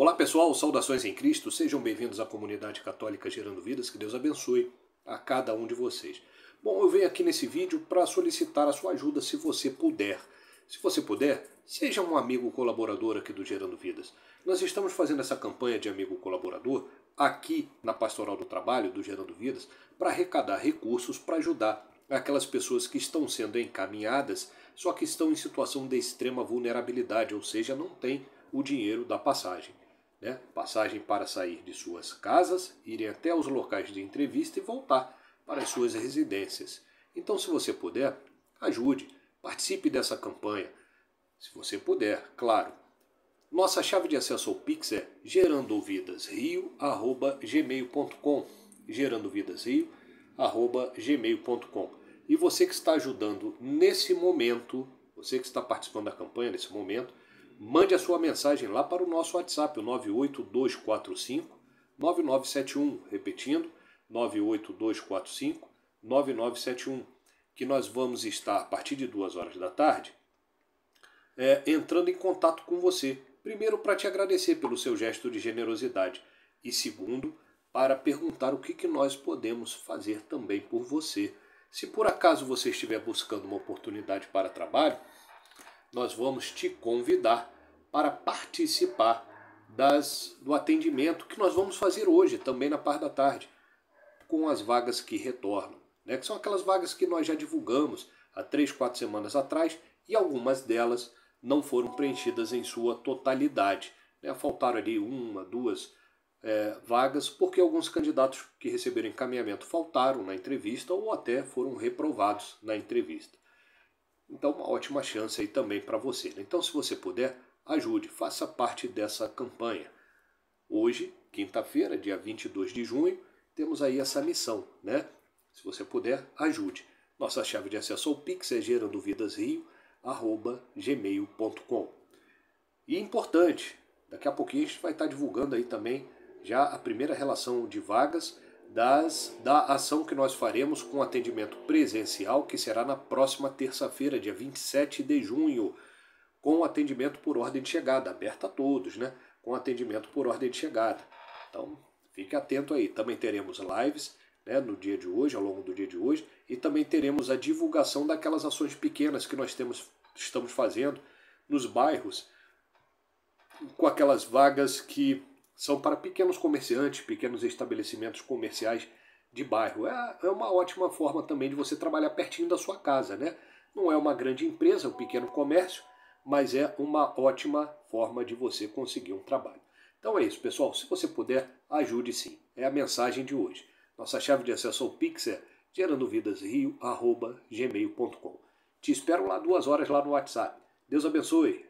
Olá pessoal, saudações em Cristo, sejam bem-vindos à comunidade católica Gerando Vidas, que Deus abençoe a cada um de vocês. Bom, eu venho aqui nesse vídeo para solicitar a sua ajuda se você puder. Se você puder, seja um amigo colaborador aqui do Gerando Vidas. Nós estamos fazendo essa campanha de amigo colaborador aqui na Pastoral do Trabalho do Gerando Vidas para arrecadar recursos para ajudar aquelas pessoas que estão sendo encaminhadas, só que estão em situação de extrema vulnerabilidade, ou seja, não tem o dinheiro da passagem né? passagem para sair de suas casas, irem até os locais de entrevista e voltar para as suas residências. Então, se você puder, ajude, participe dessa campanha, se você puder, claro. Nossa chave de acesso ao Pix é gerandovidasrio@gmail.com, gerandovidasrio@gmail.com. E você que está ajudando nesse momento, você que está participando da campanha nesse momento, Mande a sua mensagem lá para o nosso WhatsApp, o 98245 9971, repetindo, 98245 9971, que nós vamos estar a partir de duas horas da tarde é, entrando em contato com você. Primeiro, para te agradecer pelo seu gesto de generosidade, e segundo, para perguntar o que, que nós podemos fazer também por você. Se por acaso você estiver buscando uma oportunidade para trabalho, nós vamos te convidar para participar das, do atendimento que nós vamos fazer hoje, também na parte da tarde, com as vagas que retornam, né? que são aquelas vagas que nós já divulgamos há três, quatro semanas atrás e algumas delas não foram preenchidas em sua totalidade. Né? Faltaram ali uma, duas é, vagas, porque alguns candidatos que receberam encaminhamento faltaram na entrevista ou até foram reprovados na entrevista. Então, uma ótima chance aí também para você. Né? Então, se você puder, ajude, faça parte dessa campanha. Hoje, quinta-feira, dia 22 de junho, temos aí essa missão, né? Se você puder, ajude. Nossa chave de acesso ao Pix é gerandovidasrio.gmail.com E é importante, daqui a pouquinho a gente vai estar divulgando aí também já a primeira relação de vagas das, da ação que nós faremos com atendimento presencial, que será na próxima terça-feira, dia 27 de junho, com atendimento por ordem de chegada, aberta a todos, né? Com atendimento por ordem de chegada. Então, fique atento aí. Também teremos lives né, no dia de hoje, ao longo do dia de hoje, e também teremos a divulgação daquelas ações pequenas que nós temos, estamos fazendo nos bairros, com aquelas vagas que são para pequenos comerciantes, pequenos estabelecimentos comerciais de bairro. É, é uma ótima forma também de você trabalhar pertinho da sua casa, né? Não é uma grande empresa, é um pequeno comércio, mas é uma ótima forma de você conseguir um trabalho. Então é isso, pessoal. Se você puder, ajude sim. É a mensagem de hoje. Nossa chave de acesso ao Pix é gerandovidasrio.gmail.com. Te espero lá duas horas lá no WhatsApp. Deus abençoe.